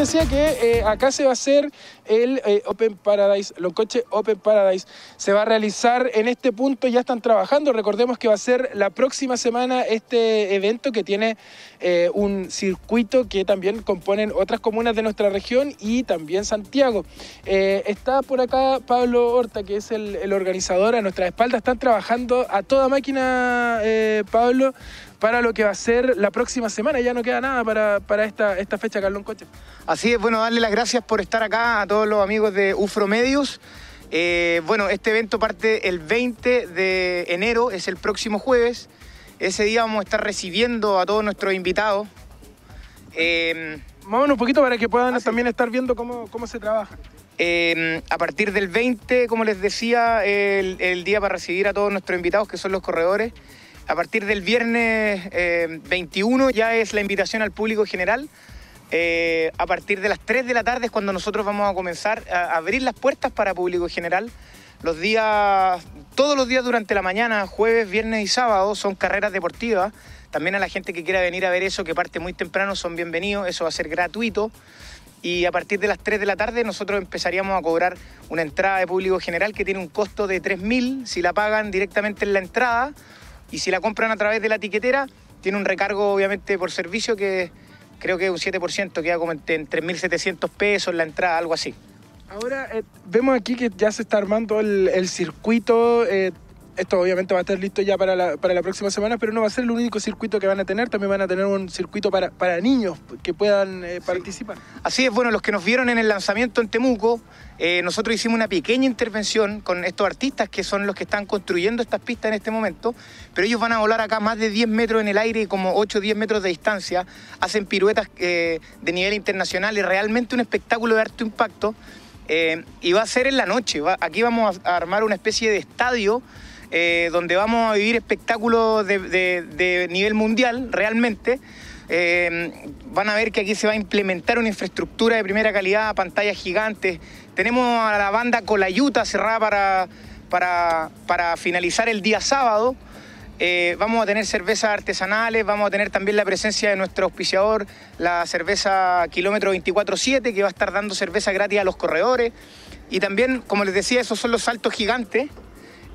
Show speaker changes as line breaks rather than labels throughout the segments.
decía que eh, acá se va a hacer el eh, Open Paradise, los coches Open Paradise. Se va a realizar en este punto, ya están trabajando. Recordemos que va a ser la próxima semana este evento que tiene eh, un circuito que también componen otras comunas de nuestra región y también Santiago. Eh, está por acá Pablo Horta, que es el, organizador. A nuestra espalda están trabajando a toda máquina, Pablo para lo que va a ser la próxima semana. Ya no queda nada para, esta, esta fecha, Carlón Coche. Así es, bueno, darle las gracias por estar acá a todos todos los
amigos de UFRO Medios. Eh, bueno, este evento parte el 20 de enero, es el próximo jueves. Ese día vamos a estar recibiendo a todos nuestros invitados. Eh, un poquito para que puedan ah, también estar viendo cómo, cómo se trabaja. Eh, a partir del 20, como les decía, el, día para recibir a todos nuestros invitados, que son los corredores. A partir del viernes 21 eh, ya es la invitación al público general eh, a partir de las 3 de la tarde es cuando nosotros vamos a comenzar a abrir las puertas para público general. Los días, todos los días durante la mañana, jueves, viernes y sábado, son carreras deportivas. También a la gente que quiera venir a ver eso, que parte muy temprano, son bienvenidos. Eso va a ser gratuito. Y a partir de las 3 de la tarde nosotros empezaríamos a cobrar una entrada de público general que tiene un costo de 3.000 si la pagan directamente en la entrada y si la compran a través de la tiquetera tiene un recargo obviamente por servicio que creo que un 7%, queda como en, 3.700 pesos la entrada, algo así.
Ahora eh, vemos aquí que ya se está armando el, circuito eh, esto obviamente va a estar listo ya para la, próxima semana, pero no va a ser el único circuito que van a tener. También van a tener un circuito para, niños que puedan eh, participar. Así es, bueno, los que nos vieron en el lanzamiento en Temuco,
eh, nosotros hicimos una pequeña intervención con estos artistas que son los que están construyendo estas pistas en este momento, pero ellos van a volar acá más de 10 metros en el aire como 8 o 10 metros de distancia, hacen piruetas eh, de nivel internacional y realmente un espectáculo de alto impacto. y va a ser en la noche, aquí vamos a armar una especie de estadio eh, donde vamos a vivir espectáculos de, nivel mundial realmente. Eh, van a ver que aquí se va a implementar una infraestructura de primera calidad, pantallas gigantes. Tenemos a la banda Colayuta cerrada para, para, finalizar el día sábado. Eh, vamos a tener cervezas artesanales, vamos a tener también la presencia de nuestro auspiciador, la cerveza Kilómetro 24-7, que va a estar dando cerveza gratis a los corredores. Y también, como les decía, esos son los saltos gigantes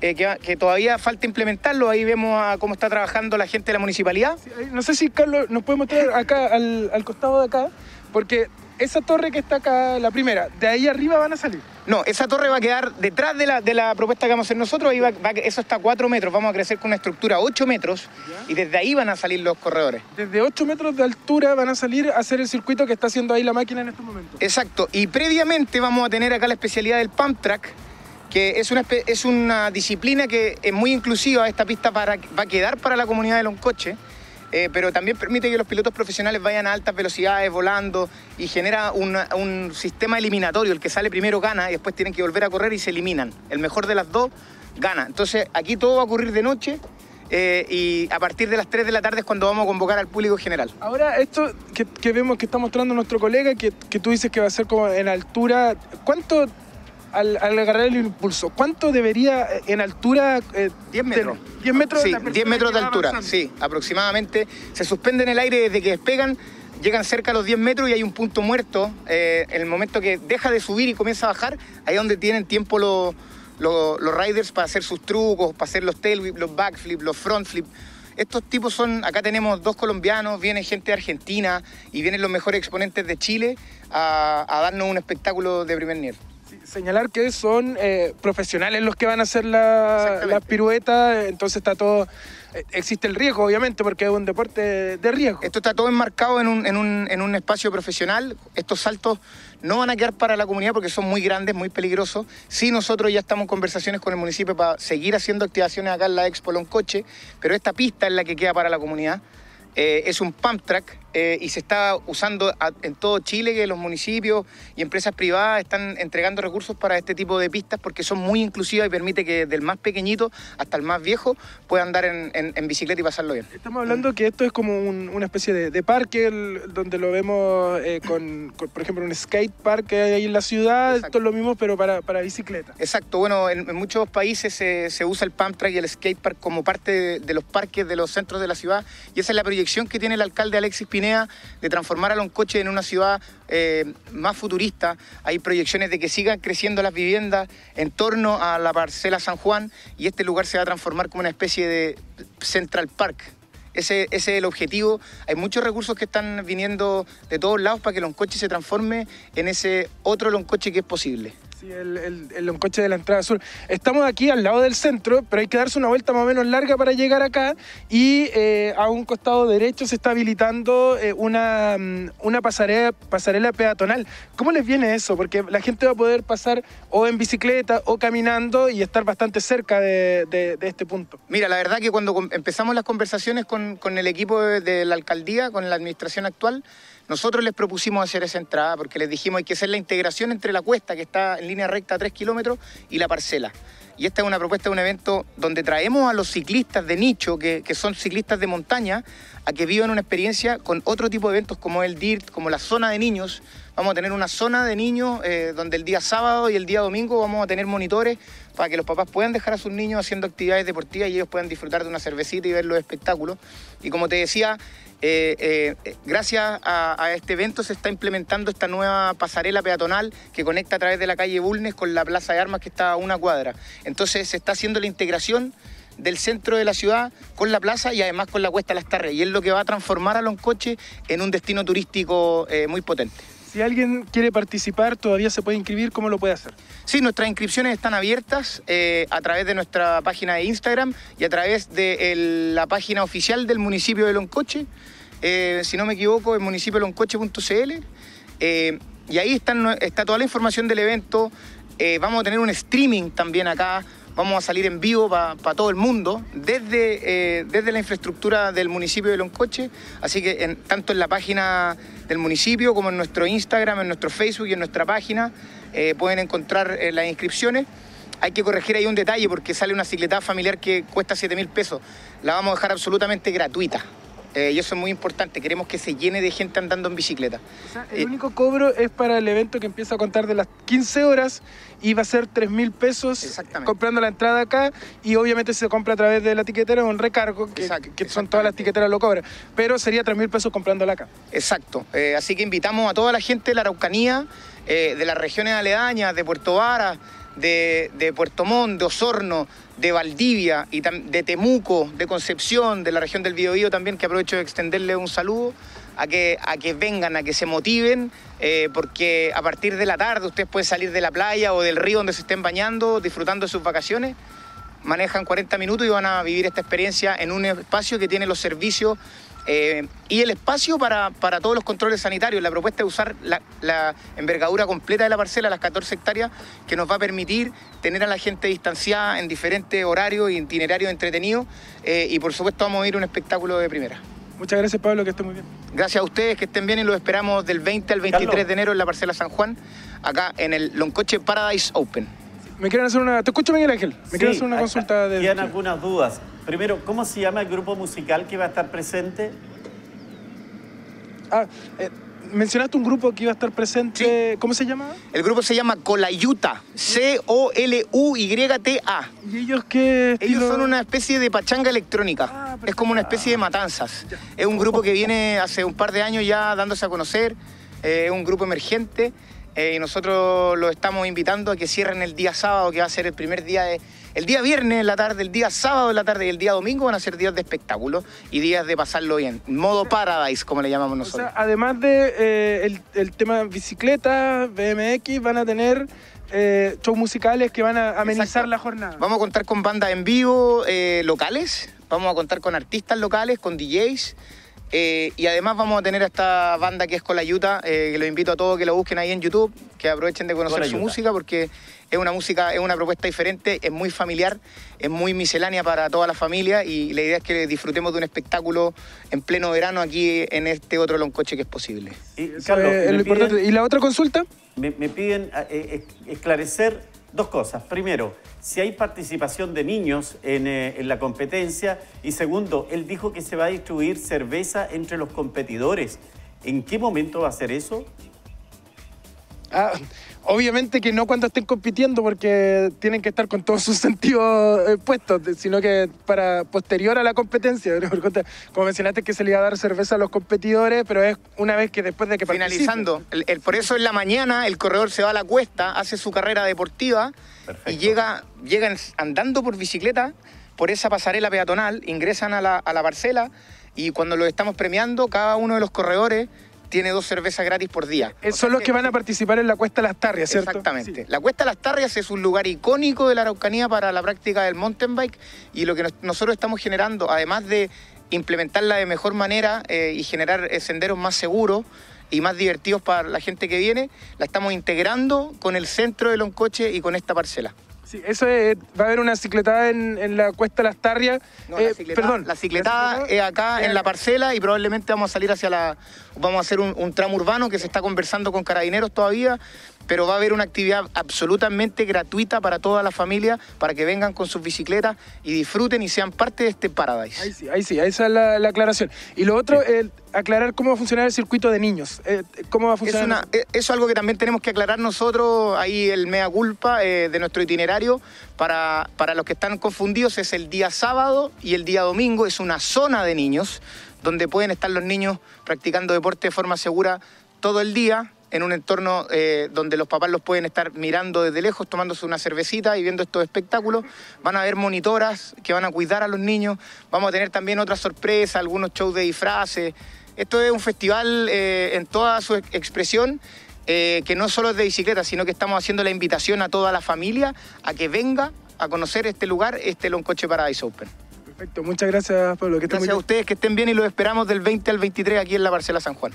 eh, que, todavía falta
implementarlo. Ahí vemos a cómo está trabajando la gente de la municipalidad. no sé si Carlos nos podemos traer acá, al, al costado de acá, porque esa torre que está acá, la primera, de ahí arriba van
a salir. No, esa torre va a quedar detrás de la, de la propuesta que vamos a hacer nosotros, ahí eso está a 4 metros, vamos a crecer con una estructura
8 metros y
desde ahí van a salir los corredores.
Desde 8 metros de altura van a salir a hacer el circuito que está haciendo ahí la máquina en este momento Exacto, y previamente vamos a tener
acá la especialidad del pump track, que es una, es una disciplina que es muy inclusiva, esta pista para, va a quedar para la comunidad de Loncoche, eh, pero también permite que los pilotos profesionales vayan a altas velocidades volando y genera un sistema eliminatorio, el que sale primero gana y después tienen que volver a correr y se eliminan, el mejor de las dos gana. Entonces aquí todo va a ocurrir de noche, eh, y a partir de las 3 de la tarde es cuando vamos a convocar al público general.
Ahora, esto que, vemos que está mostrando nuestro colega, que, que, tú dices que va a ser como en altura, ¿cuánto al, agarrar el impulso, ¿cuánto debería eh, en altura? 10 eh, metros.
De, 10 metros, sí, 10 metros de altura, sí, aproximadamente. Se suspende en el aire desde que despegan, llegan cerca a los 10 metros y hay un punto muerto. Eh, en el momento que deja de subir y comienza a bajar, ahí es donde tienen tiempo los, riders para hacer sus trucos, para hacer los tailwhip, los backflip, los frontflip. Estos tipos son, acá tenemos dos colombianos, viene gente de Argentina y vienen los mejores exponentes de Chile a, a darnos un espectáculo de primer nivel
señalar que son eh, profesionales los que van a hacer las piruetas, entonces está todo eh, existe el riesgo, obviamente, porque es un deporte de riesgo. Esto está todo enmarcado
en un, en, un, en un, espacio profesional. Estos saltos no van a quedar para la comunidad porque son muy grandes, muy peligrosos. Sí, nosotros ya estamos en conversaciones con el municipio para seguir haciendo activaciones acá en la Expo Loncoche, pero esta pista es la que queda para la comunidad. Eh, es un pump track, eh, y se está usando en todo Chile que los municipios y empresas privadas están entregando recursos para este tipo de pistas porque son muy inclusivas y permite que del más pequeñito hasta el más viejo pueda andar en, bicicleta y pasarlo bien.
Estamos hablando que esto es como una especie de, parque donde lo vemos eh, con, por ejemplo, un skate park que hay ahí en la ciudad, esto es lo mismo pero para, para bicicleta.
Exacto, bueno, en, muchos países se, usa el pump track y el skate park como parte de, los parques de los centros de la ciudad y esa es la proyección que tiene el alcalde Alexis Pineda de transformar a Loncoche en una ciudad eh, más futurista. Hay proyecciones de que sigan creciendo las viviendas en torno a la parcela San Juan y este lugar se va a transformar como una especie de Central Park, ese, ese, es el objetivo. Hay muchos recursos que están viniendo de todos lados para que Loncoche se transforme en ese otro Loncoche que es posible
el, el, coche de la entrada sur. Estamos aquí al lado del centro, pero hay que darse una vuelta más o menos larga para llegar acá y eh, a un costado derecho se está habilitando eh, una, mm, una pasarela, pasarela peatonal. ¿Cómo les viene eso? Porque la gente va a poder pasar o en bicicleta o caminando y estar bastante cerca de, este punto.
Mira, la verdad que cuando empezamos las conversaciones con, con el equipo de la alcaldía, con la administración actual, nosotros les propusimos hacer esa entrada porque les dijimos hay que hacer la integración entre la cuesta que está en línea recta a 3 kilómetros y la parcela. Y esta es una propuesta de un evento donde traemos a los ciclistas de nicho, que, son ciclistas de montaña, a que vivan una experiencia con otro tipo de eventos como el DIRT, como la zona de niños. Vamos a tener una zona de niños eh, donde el día sábado y el día domingo vamos a tener monitores para que los papás puedan dejar a sus niños haciendo actividades deportivas y ellos puedan disfrutar de una cervecita y ver los espectáculos. Y como te decía, eh, eh, gracias a, este evento se está implementando esta nueva pasarela peatonal que conecta a través de la calle Bulnes con la Plaza de Armas que está a una cuadra. Entonces se está haciendo la integración del centro de la ciudad con la plaza y además con la Cuesta de las Tarres. Y es lo que va a transformar a Loncoche en un destino turístico eh, muy potente.
Si alguien quiere participar, todavía se puede inscribir, ¿cómo lo puede
hacer? Sí, nuestras inscripciones están abiertas eh, a través de nuestra página de Instagram y a través de la página oficial del municipio de Loncoche. Eh, si no me equivoco, es de loncoche.cl. y ahí está toda la información del evento. Eh, vamos a tener un streaming también acá Vamos a salir en vivo para todo el mundo desde, eh, desde la infraestructura del municipio de Loncoche. Así que en, tanto en la página del municipio como en nuestro Instagram, en nuestro Facebook y en nuestra página eh, pueden encontrar eh, las inscripciones. Hay que corregir ahí un detalle porque sale una cicleta familiar que cuesta 7 mil pesos. La vamos a dejar absolutamente gratuita. Eh, y eso es muy importante, queremos que se llene de
gente andando en bicicleta. el eh, único cobro es para el evento que empieza a contar de las 15 horas y va a ser 3 mil pesos comprando la entrada acá y obviamente se compra a través de la tiquetera un recargo, que, son todas las tiqueteras lo cobran, pero sería 3 mil pesos comprándola acá.
Exacto, eh, así que invitamos a toda la gente de la Araucanía, de las regiones aledañas, de Puerto Varas, de, Puerto Montt, de Osorno, de Valdivia y de Temuco, de Concepción, de la región del Biobío también, que aprovecho de extenderle un saludo, a que, a que vengan, a que se motiven, eh, porque a partir de la tarde ustedes pueden salir de la playa o del río donde se estén bañando, disfrutando de sus vacaciones, manejan 40 minutos y van a vivir esta experiencia en un espacio que tiene los servicios eh, y el espacio para, todos los controles sanitarios. La propuesta es usar la, envergadura completa de la parcela, las 14 hectáreas, que nos va a permitir tener a la gente distanciada en diferentes horarios y itinerarios entretenidos. Eh, y por supuesto vamos a ir un espectáculo de primera. Muchas gracias Pablo, que estén muy bien. Gracias a ustedes, que estén bien y los esperamos del 20 al 23 de enero en la parcela San Juan, acá en el Loncoche Paradise
Open. Me quieren hacer una... Te escucho, bien, Ángel. Me sí, quieren hacer una consulta de... Tienen
algunas dudas.
Primero, ¿cómo se llama el grupo musical que va a estar presente?
Ah, eh, mencionaste un grupo que iba a estar presente. ¿Cómo se llama? El grupo se llama Colayuta.
C-O-L-U-Y-T-A. ¿Y ellos qué? Ellos son una especie de pachanga electrónica. Ah, es como una especie de matanzas. Es un grupo que viene hace un par de años ya dándose a conocer. Eh, es un grupo emergente eh, y nosotros los estamos invitando a que cierren el día sábado, que va a ser el primer día de. El día viernes en la tarde, el día sábado en la tarde y el día domingo van a ser días de espectáculo y días de pasarlo bien. Modo paradise, como le llamamos nosotros.
además de eh, el, tema bicicleta, BMX, van a tener eh, shows musicales que van a amenizar la jornada. Vamos a contar con bandas en vivo
locales, vamos a contar con artistas locales, con DJs. Eh, y además vamos a tener a esta banda que es Colayuta, eh, que los invito a todos que la busquen ahí en YouTube, que aprovechen de conocer su música porque es una música, es una propuesta diferente, es muy familiar, es muy miscelánea para toda la familia y la idea es que disfrutemos de un espectáculo en pleno verano aquí en este otro loncoche que es posible. Y,
Carlos, eh, ¿y la otra consulta? me piden eh,
esclarecer Dos cosas. Primero, si hay participación de niños eh, en, la competencia. Y segundo, él dijo que se va a distribuir cerveza entre los competidores. ¿En qué momento va a ser eso?
Ah, obviamente que no cuando estén compitiendo porque tienen que estar con todos sus sentidos eh, puestos, sino que para posterior a la competencia. Como mencionaste que se le iba a dar cerveza a los competidores, pero es una vez que después de que Finalizando,
el, por eso en la
mañana el corredor se va a la cuesta, hace su carrera
deportiva y llega, llegan andando por bicicleta por esa pasarela peatonal, ingresan a la, a la parcela y cuando lo estamos premiando, cada uno de los corredores tiene dos cervezas gratis por día. Eh, son los que, van
a participar en la Cuesta de Las Tarrias, ¿cierto? Exactamente.
La Cuesta Las Tarrias es un lugar icónico de la Araucanía para la práctica del mountain bike y lo que nosotros estamos generando, además de implementarla de mejor manera eh, y generar eh, senderos más seguros y más divertidos para la gente que viene, la estamos integrando con el centro de Loncoche y con esta parcela.
Sí, eso es, va a haber una cicletada en, la cuesta de Las Tarrias. la eh, perdón. La cicletada es acá en la parcela y probablemente vamos a salir hacia la. Vamos
a hacer un tramo urbano que se está conversando con carabineros todavía pero va a haber una actividad absolutamente gratuita para toda la familia, para que vengan con sus bicicletas y disfruten y sean parte
de este Paradise. Ahí sí, ahí sí, esa es la, aclaración. Y lo otro, el, aclarar cómo va a funcionar el circuito de niños. Eh, ¿Cómo va a funcionar? Eh, eso es algo que también tenemos que aclarar nosotros, ahí el mea
culpa eh, de nuestro itinerario. Para, para los que están confundidos, es el día sábado y el día domingo, es una zona de niños donde pueden estar los niños practicando deporte de forma segura todo el día, en un entorno eh, donde los papás los pueden estar mirando desde lejos, tomándose una cervecita y viendo estos espectáculos. Van a haber monitoras que van a cuidar a los niños. Vamos a tener también otras sorpresas, algunos shows de disfraces. Esto es un festival eh, en toda su expresión. Eh, que no solo es de bicicleta, sino que estamos haciendo la invitación a toda la familia a que venga a conocer este lugar, este Loncoche Paradise Open.
Perfecto, muchas gracias Pablo. Que gracias a
ustedes, que estén bien y los esperamos del 20 al 23 aquí en la Parcela San Juan.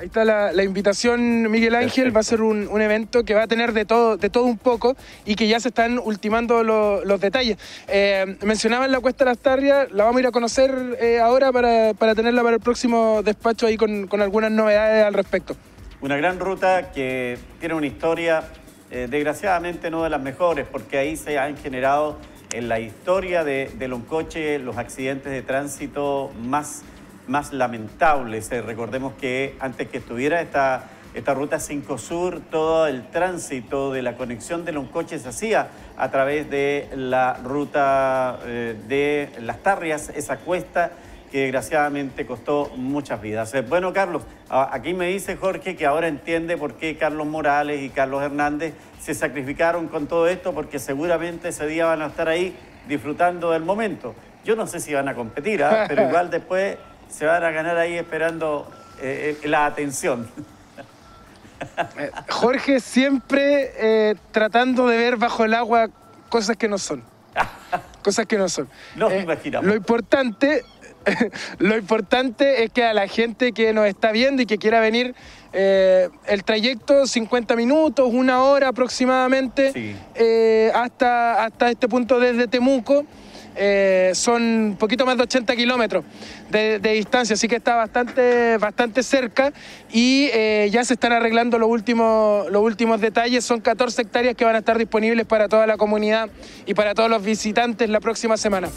Ahí está la, invitación, Miguel Ángel. Va a ser un, evento que va a tener de todo, de todo un poco y que ya se están ultimando los detalles. Eh, mencionaban la Cuesta de las Tarrias, la vamos a ir a conocer eh, ahora para, tenerla para el próximo despacho ahí con, algunas novedades al respecto.
Una gran ruta que tiene una historia, eh, desgraciadamente no de las mejores, porque ahí se han generado en la historia de, los coches los accidentes de tránsito más más lamentables. Eh, recordemos que antes que estuviera esta, esta ruta 5 Sur, todo el tránsito de la conexión de los coches se hacía a través de la ruta eh, de Las Tarrias, esa cuesta que desgraciadamente costó muchas vidas. Eh, bueno, Carlos, aquí me dice Jorge que ahora entiende por qué Carlos Morales y Carlos Hernández se sacrificaron con todo esto, porque seguramente ese día van a estar ahí disfrutando del momento. Yo no sé si van a competir, ¿ah? pero igual después se van a ganar ahí esperando eh, eh, la
atención. Eh, Jorge siempre tratando de ver bajo el agua cosas que no son. cosas que no son. No imaginamos. Lo importante, lo importante es que a la gente que nos está viendo y que quiera venir, el trayecto 50 minutos, una hora aproximadamente, hasta, hasta este punto desde Temuco. Eh, son un poquito más de 80 kilómetros de, distancia, así que está bastante, bastante cerca y eh, ya se están arreglando los últimos, los últimos detalles. Son 14 hectáreas que van a estar disponibles para toda la comunidad y para todos los visitantes la próxima semana.